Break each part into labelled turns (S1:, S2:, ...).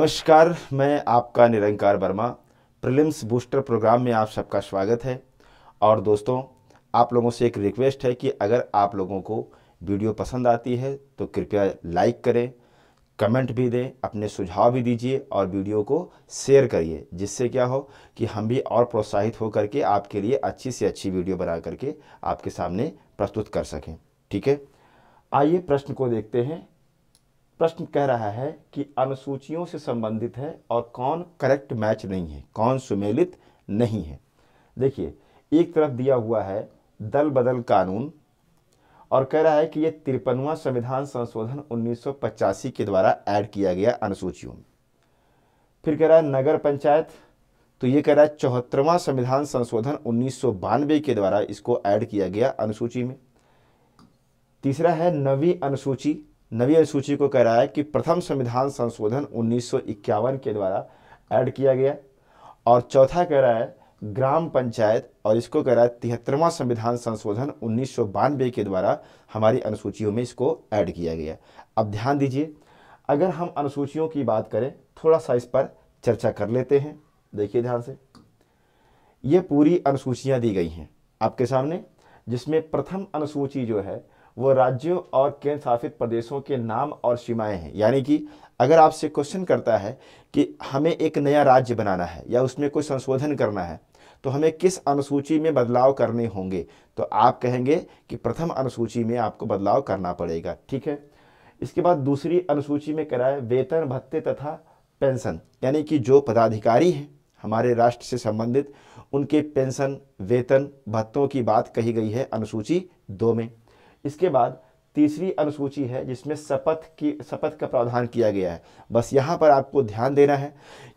S1: नमस्कार मैं आपका Nirankar Verma prelims booster program में आप सबका स्वागत है और दोस्तों आप लोगों से एक रिक्वेस्ट है कि अगर आप लोगों को वीडियो पसंद आती है तो कृपया लाइक करें कमेंट भी दें अपने सुझाव भी दीजिए और वीडियो को शेयर करिए जिससे क्या हो कि हम भी और प्रोत्साहित हो करके आपके लिए अच्छी से अच्छी वीडियो बना करके आपके सामने प्रस्तुत कर सकें ठीक है आइए प्रश्न को देखते हैं प्रश्न कह रहा है कि अनुसूचियों से संबंधित है और कौन करेक्ट मैच नहीं है कौन सुमेलित नहीं है देखिए एक तरफ दिया हुआ है दल बदल कानून और कह रहा है कि यह तिरपनवा संविधान संशोधन 1985 के द्वारा ऐड किया गया अनुसूचियों में फिर कह रहा है नगर पंचायत तो ये कह रहा है चौहत्तरवां संविधान संशोधन उन्नीस के द्वारा इसको ऐड किया गया अनुसूची में तीसरा है नवी अनुसूची नवी अनुसूची को कह रहा है कि प्रथम संविधान संशोधन 1951 के द्वारा ऐड किया गया और चौथा कह रहा है ग्राम पंचायत और इसको कह रहा है तिहत्तरवा संविधान संशोधन उन्नीस के द्वारा हमारी अनुसूचियों में इसको ऐड किया गया अब ध्यान दीजिए अगर हम अनुसूचियों की बात करें थोड़ा सा इस पर चर्चा कर लेते हैं देखिए ध्यान से ये पूरी अनुसूचियाँ दी गई हैं आपके सामने जिसमें प्रथम अनुसूची जो है वो राज्यों और केंद्र शासित प्रदेशों के नाम और सीमाएं हैं यानी कि अगर आपसे क्वेश्चन करता है कि हमें एक नया राज्य बनाना है या उसमें कोई संशोधन करना है तो हमें किस अनुसूची में बदलाव करने होंगे तो आप कहेंगे कि प्रथम अनुसूची में आपको बदलाव करना पड़ेगा ठीक है इसके बाद दूसरी अनुसूची में कराए वेतन भत्ते तथा पेंशन यानी कि जो पदाधिकारी हैं हमारे राष्ट्र से संबंधित उनके पेंशन वेतन भत्तों की बात कही गई है अनुसूची दो में इसके बाद तीसरी अनुसूची है जिसमें शपथ की शपथ का प्रावधान किया गया है बस यहाँ पर आपको ध्यान देना है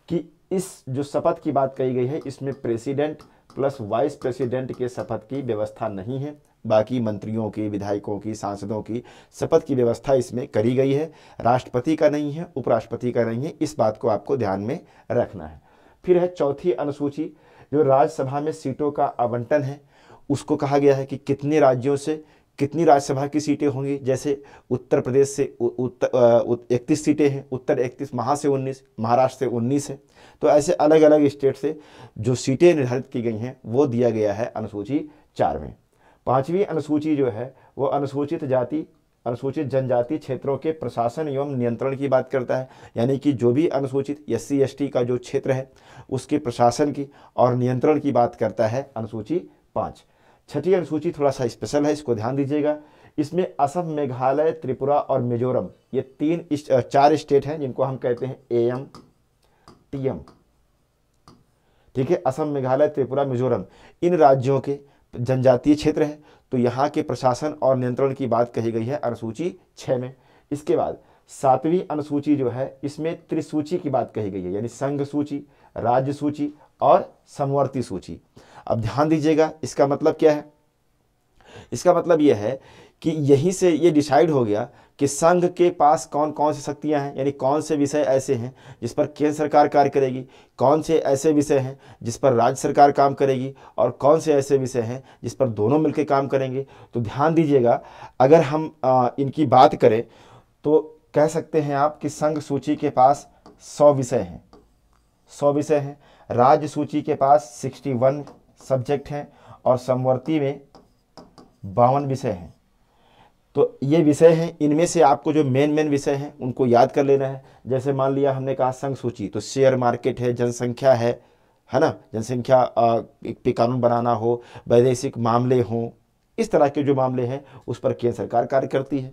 S1: कि इस जो शपथ की बात कही गई है इसमें प्रेसिडेंट प्लस वाइस प्रेसिडेंट के शपथ की व्यवस्था नहीं है बाकी मंत्रियों की विधायकों की सांसदों की शपथ की व्यवस्था इसमें करी गई है राष्ट्रपति का नहीं है उपराष्ट्रपति का नहीं है इस बात को आपको ध्यान में रखना है फिर है चौथी अनुसूची जो राज्यसभा में सीटों का आवंटन है उसको कहा गया है कि कितने राज्यों से कितनी राज्यसभा की सीटें होंगी जैसे उत्तर प्रदेश से इकतीस सीटें हैं उत्तर इकतीस महा से उन्नीस महाराष्ट्र से उन्नीस है तो ऐसे अलग अलग स्टेट से जो सीटें निर्धारित की गई हैं वो दिया गया है अनुसूची चार में पाँचवीं अनुसूची जो है वो अनुसूचित जाति अनुसूचित जनजाति क्षेत्रों के प्रशासन एवं नियंत्रण की बात करता है यानी कि जो भी अनुसूचित एस सी का जो क्षेत्र है उसके प्रशासन की और नियंत्रण की बात करता है अनुसूची पाँच छठी अनुसूची थोड़ा सा स्पेशल है इसको ध्यान दीजिएगा इसमें असम मेघालय त्रिपुरा और मिजोरम ये तीन चार स्टेट हैं जिनको हम कहते हैं ए एम टी एम ठीक है असम मेघालय त्रिपुरा मिजोरम इन राज्यों के जनजातीय क्षेत्र हैं तो यहाँ के प्रशासन और नियंत्रण की बात कही गई है अनुसूची छः में इसके बाद सातवीं अनुसूची जो है इसमें त्रिसूची की बात कही गई है यानी संघ सूची राज्य सूची और समवर्ती सूची अब ध्यान दीजिएगा इसका मतलब क्या है इसका मतलब यह है कि यहीं से ये डिसाइड हो गया कि संघ के पास कौन कौन सी शक्तियां हैं यानी कौन से विषय ऐसे हैं जिस पर केंद्र सरकार कार्य करेगी कौन से ऐसे विषय हैं जिस पर राज्य सरकार काम करेगी और कौन से ऐसे विषय हैं जिस पर दोनों मिलकर काम करेंगे तो ध्यान दीजिएगा अगर हम आ, इनकी बात करें तो कह सकते हैं आप कि संघ सूची के पास सौ विषय हैं सौ विषय हैं राज्य सूची के पास सिक्सटी वन सब्जेक्ट हैं और समवर्ती में बावन विषय हैं तो ये विषय हैं इनमें से आपको जो मेन मेन विषय हैं उनको याद कर लेना है जैसे मान लिया हमने कहा संघ सूची तो शेयर मार्केट है जनसंख्या है है ना जनसंख्या पे कानून बनाना हो वैदेशिक मामले हों इस तरह के जो मामले हैं उस पर केंद्र सरकार कार्य करती है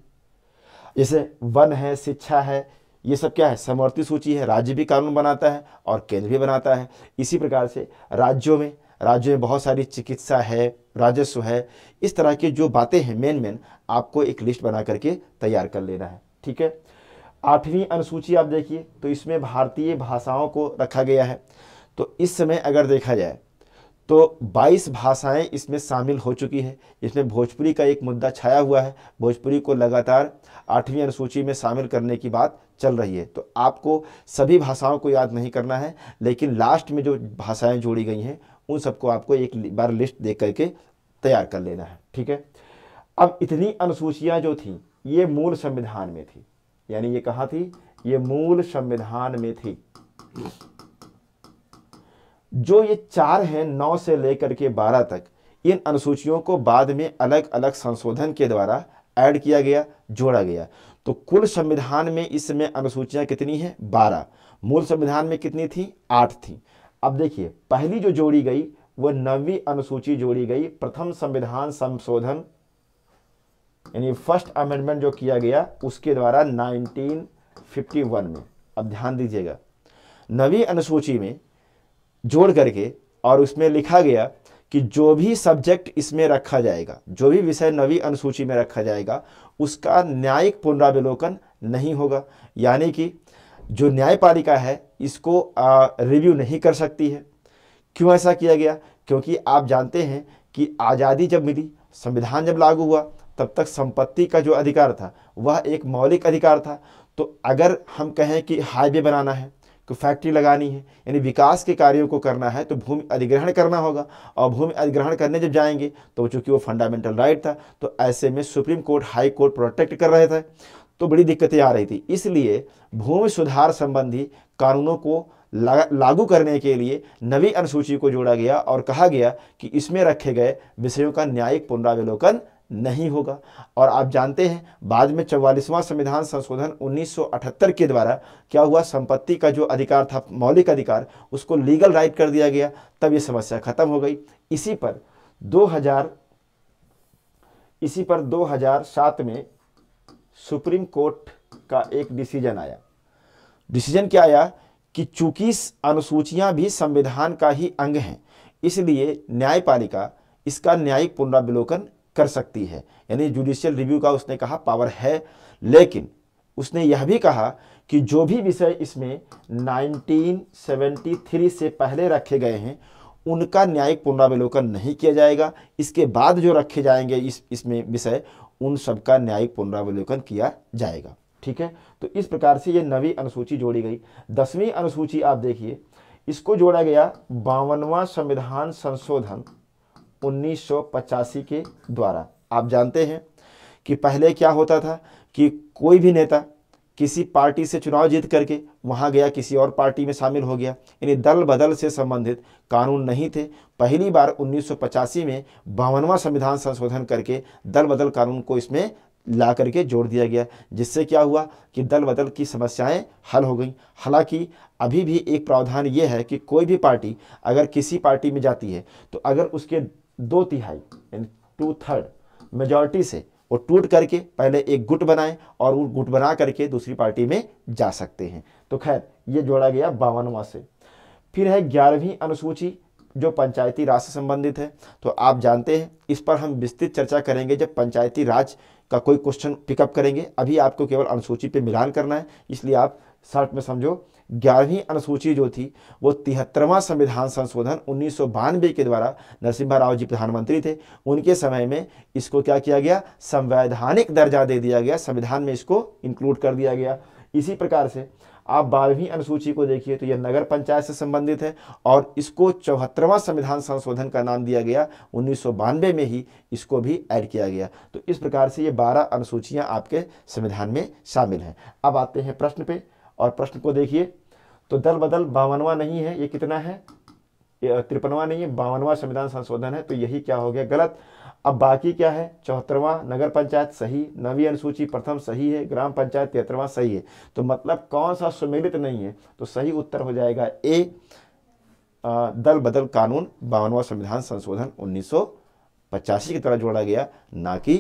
S1: जैसे वन है शिक्षा है ये सब क्या है समवर्ती सूची है राज्य भी कानून बनाता है और केंद्र भी बनाता है इसी प्रकार से राज्यों में राज्य में बहुत सारी चिकित्सा है राजस्व है इस तरह की जो बातें हैं मेन मेन आपको एक लिस्ट बना करके तैयार कर लेना है ठीक है आठवीं अनुसूची आप देखिए तो इसमें भारतीय भाषाओं को रखा गया है तो इस समय अगर देखा जाए तो 22 भाषाएं इसमें शामिल हो चुकी है इसमें भोजपुरी का एक मुद्दा छाया हुआ है भोजपुरी को लगातार आठवीं अनुसूची में शामिल करने की बात चल रही है तो आपको सभी भाषाओं को याद नहीं करना है लेकिन लास्ट में जो भाषाएं जोड़ी गई हैं उन सबको आपको एक बार लिस्ट देख करके तैयार कर लेना है ठीक है अब इतनी अनुसूचियाँ जो थी ये मूल संविधान में थी यानी ये कहाँ थी ये मूल संविधान में थी जो ये चार हैं नौ से लेकर के बारह तक इन अनुसूचियों को बाद में अलग अलग संशोधन के द्वारा ऐड किया गया जोड़ा गया तो कुल संविधान में इसमें अनुसूचियां कितनी हैं बारह मूल संविधान में कितनी थी आठ थी अब देखिए पहली जो जोड़ी गई वह नवी अनुसूची जोड़ी गई प्रथम संविधान संशोधन यानी फर्स्ट अमेंडमेंट जो किया गया उसके द्वारा 1951 में अब ध्यान दीजिएगा नवी अनुसूची में जोड़ करके और उसमें लिखा गया कि जो भी सब्जेक्ट इसमें रखा जाएगा जो भी विषय नवी अनुसूची में रखा जाएगा उसका न्यायिक पुनरावलोकन नहीं होगा यानी कि जो न्यायपालिका है इसको रिव्यू नहीं कर सकती है क्यों ऐसा किया गया क्योंकि आप जानते हैं कि आज़ादी जब मिली संविधान जब लागू हुआ तब तक संपत्ति का जो अधिकार था वह एक मौलिक अधिकार था तो अगर हम कहें कि हाईवे बनाना है कोई फैक्ट्री लगानी है यानी विकास के कार्यों को करना है तो भूमि अधिग्रहण करना होगा और भूमि अधिग्रहण करने जब जाएंगे तो चूँकि वो फंडामेंटल राइट था तो ऐसे में supreme court high court protect कर रहे थे तो बड़ी दिक्कतें आ रही थी इसलिए भूमि सुधार संबंधी कानूनों को लागू करने के लिए नवी अनुसूची को जोड़ा गया और कहा गया कि इसमें रखे गए विषयों का न्यायिक पुनरावलोकन नहीं होगा और आप जानते हैं बाद में चौवालीसवां संविधान संशोधन उन्नीस के द्वारा क्या हुआ संपत्ति का जो अधिकार था मौलिक अधिकार उसको लीगल राइट कर दिया गया तब ये समस्या खत्म हो गई इसी पर 2000 इसी पर 2007 में सुप्रीम कोर्ट का एक डिसीजन आया डिसीजन क्या आया कि चूंकि अनुसूचियां भी संविधान का ही अंग हैं इसलिए न्यायपालिका इसका न्यायिक पुनरावलोकन कर सकती है यानी जुडिशियल रिव्यू का उसने कहा पावर है लेकिन उसने यह भी कहा कि जो भी विषय इसमें 1973 से पहले रखे गए हैं उनका न्यायिक पुनरावलोकन नहीं किया जाएगा इसके बाद जो रखे जाएंगे इस इसमें विषय उन सबका न्यायिक पुनरावलोकन किया जाएगा ठीक है तो इस प्रकार से ये नवी अनुसूची जोड़ी गई दसवीं अनुसूची आप देखिए इसको जोड़ा गया बावनवा संविधान संशोधन उन्नीस के द्वारा आप जानते हैं कि पहले क्या होता था कि कोई भी नेता किसी पार्टी से चुनाव जीत करके वहाँ गया किसी और पार्टी में शामिल हो गया यानी दल बदल से संबंधित कानून नहीं थे पहली बार उन्नीस में बावनवा संविधान संशोधन करके दल बदल कानून को इसमें ला करके जोड़ दिया गया जिससे क्या हुआ कि दल बदल की समस्याएं हल हो गई हालांकि अभी भी एक प्रावधान ये है कि कोई भी पार्टी अगर किसी पार्टी में जाती है तो अगर उसके दो तिहाई टू थर्ड मेजॉरिटी से वो टूट करके पहले एक गुट बनाएं और वो गुट बना करके दूसरी पार्टी में जा सकते हैं तो खैर ये जोड़ा गया बावनवा से फिर है ग्यारहवीं अनुसूची जो पंचायती राज से संबंधित है तो आप जानते हैं इस पर हम विस्तृत चर्चा करेंगे जब पंचायती राज का कोई क्वेश्चन पिकअप करेंगे अभी आपको केवल अनुसूची पे मिलान करना है इसलिए आप शर्ट में समझो ग्यारहवीं अनुसूची जो थी वो तिहत्तरवां संविधान संशोधन उन्नीस के द्वारा नरसिम्हा राव जी प्रधानमंत्री थे उनके समय में इसको क्या किया गया संवैधानिक दर्जा दे दिया गया संविधान में इसको इंक्लूड कर दिया गया इसी प्रकार से आप बारहवीं अनुसूची को देखिए तो यह नगर पंचायत से संबंधित है और इसको चौहत्तरवां संविधान संशोधन का नाम दिया गया उन्नीस में ही इसको भी ऐड किया गया तो इस प्रकार से ये बारह अनुसूचियाँ आपके संविधान में शामिल हैं अब आते हैं प्रश्न पे और प्रश्न को देखिए तो दल बदल बावनवा नहीं है ये कितना है तिरपनवा नहीं है बावनवा संविधान संशोधन है तो यही क्या हो गया गलत अब बाकी क्या है चौहत्तरवा नगर पंचायत सही नवी अनुसूची प्रथम सही है ग्राम पंचायत तिहत्तरवा सही है तो मतलब कौन सा सुमेलित नहीं है तो सही उत्तर हो जाएगा ए दल बदल कानून बावनवा संविधान संशोधन उन्नीस पचासी की तरह जोड़ा गया ना कि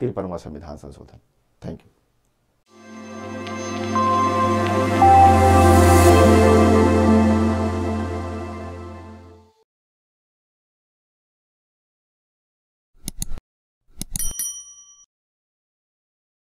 S1: तिरपनवा संविधान संशोधन थैंक यू